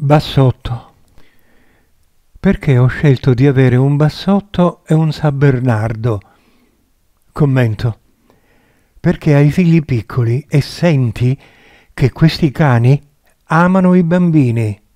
Bassotto. Perché ho scelto di avere un bassotto e un San Bernardo? Commento. Perché hai figli piccoli e senti che questi cani amano i bambini.